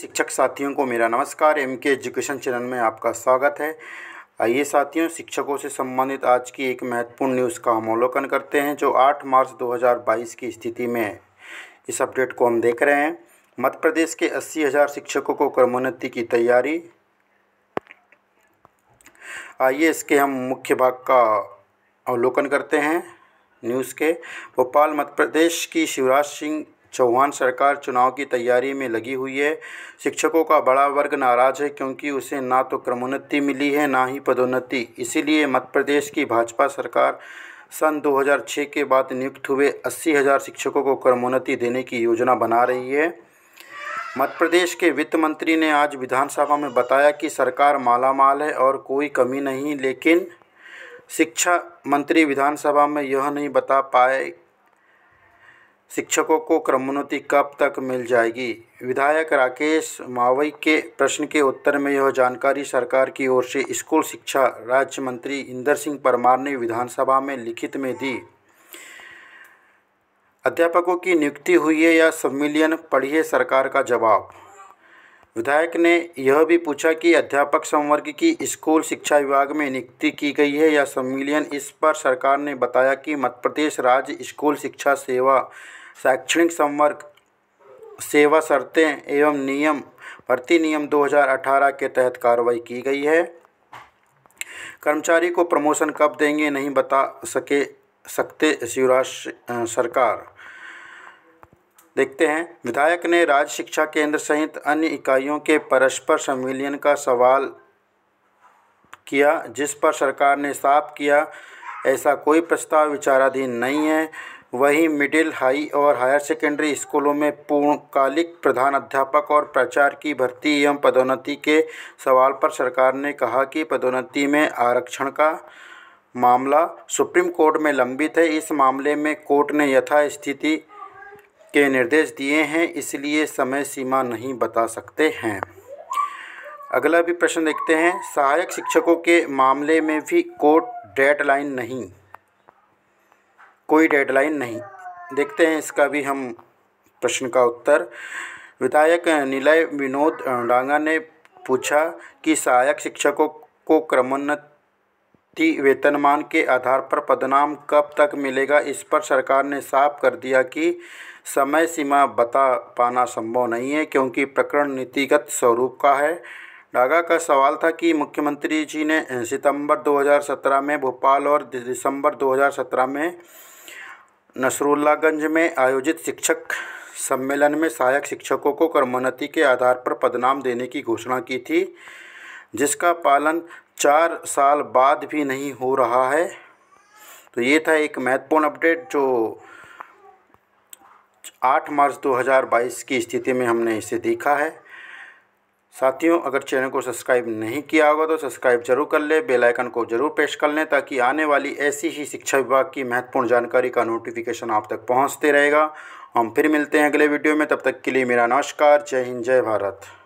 शिक्षक साथियों को मेरा नमस्कार एम के एजुकेशन चैनल में आपका स्वागत है आइए साथियों शिक्षकों से संबंधित आज की एक महत्वपूर्ण न्यूज़ का हम अवलोकन करते हैं जो 8 मार्च 2022 की स्थिति में है इस अपडेट को हम देख रहे हैं मध्य प्रदेश के अस्सी हज़ार शिक्षकों को कर्मोन्नति की तैयारी आइए इसके हम मुख्य भाग का अवलोकन करते हैं न्यूज़ के भोपाल मध्य प्रदेश की शिवराज सिंह चौहान सरकार चुनाव की तैयारी में लगी हुई है शिक्षकों का बड़ा वर्ग नाराज है क्योंकि उसे ना तो क्रमोन्नति मिली है ना ही पदोन्नति इसीलिए मध्य प्रदेश की भाजपा सरकार सन 2006 के बाद नियुक्त हुए अस्सी हज़ार शिक्षकों को क्रमोन्नति देने की योजना बना रही है मध्य प्रदेश के वित्त मंत्री ने आज विधानसभा में बताया कि सरकार मालामाल है और कोई कमी नहीं लेकिन शिक्षा मंत्री विधानसभा में यह नहीं बता पाए शिक्षकों को क्रमोन्नति कब तक मिल जाएगी विधायक राकेश मावई के प्रश्न के उत्तर में यह जानकारी सरकार की ओर से स्कूल शिक्षा राज्य मंत्री इंदर सिंह परमार ने विधानसभा में लिखित में दी अध्यापकों की नियुक्ति हुई है या सम्मिलियन पढ़िए सरकार का जवाब विधायक ने यह भी पूछा कि अध्यापक संवर्ग की स्कूल शिक्षा विभाग में नियुक्ति की गई है या सम्मिलियन इस पर सरकार ने बताया कि मध्य प्रदेश राज्य स्कूल शिक्षा सेवा शैक्षणिक संवर्ग सेवा शर्तें एवं नियम भर्ती नियम 2018 के तहत कार्रवाई की गई है कर्मचारी को प्रमोशन कब देंगे नहीं बता सके सकते शिवराज सरकार देखते हैं विधायक ने राज्य शिक्षा केंद्र सहित अन्य इकाइयों के परस्पर संविलियन का सवाल किया जिस पर सरकार ने साफ किया ऐसा कोई प्रस्ताव विचाराधीन नहीं है वहीं मिडिल हाई और हायर सेकेंडरी स्कूलों में पूर्णकालिक प्रधानाध्यापक और प्राचार्य की भर्ती एवं पदोन्नति के सवाल पर सरकार ने कहा कि पदोन्नति में आरक्षण का मामला सुप्रीम कोर्ट में लंबित है इस मामले में कोर्ट ने यथास्थिति के निर्देश दिए हैं इसलिए समय सीमा नहीं बता सकते हैं अगला भी प्रश्न देखते हैं सहायक शिक्षकों के मामले में भी कोर्ट डेडलाइन नहीं कोई डेडलाइन नहीं देखते हैं इसका भी हम प्रश्न का उत्तर विधायक निलय विनोद डांगा ने पूछा कि सहायक शिक्षकों को क्रमोन्नति वेतनमान के आधार पर पदनाम कब तक मिलेगा इस पर सरकार ने साफ कर दिया कि समय सीमा बता पाना संभव नहीं है क्योंकि प्रकरण नीतिगत स्वरूप का है डागा का सवाल था कि मुख्यमंत्री जी ने सितंबर 2017 में भोपाल और दिसंबर 2017 में नसरुल्लागंज में आयोजित शिक्षक सम्मेलन में सहायक शिक्षकों को कर्मोन्नति के आधार पर पदनाम देने की घोषणा की थी जिसका पालन चार साल बाद भी नहीं हो रहा है तो ये था एक महत्वपूर्ण अपडेट जो 8 मार्च 2022 की स्थिति में हमने इसे देखा है साथियों अगर चैनल को सब्सक्राइब नहीं किया होगा तो सब्सक्राइब जरूर कर लें बेल आइकन को जरूर प्रेस कर लें ताकि आने वाली ऐसी ही शिक्षा विभाग की महत्वपूर्ण जानकारी का नोटिफिकेशन आप तक पहुंचते रहेगा हम फिर मिलते हैं अगले वीडियो में तब तक के लिए मेरा नमस्कार जय हिंद जय भारत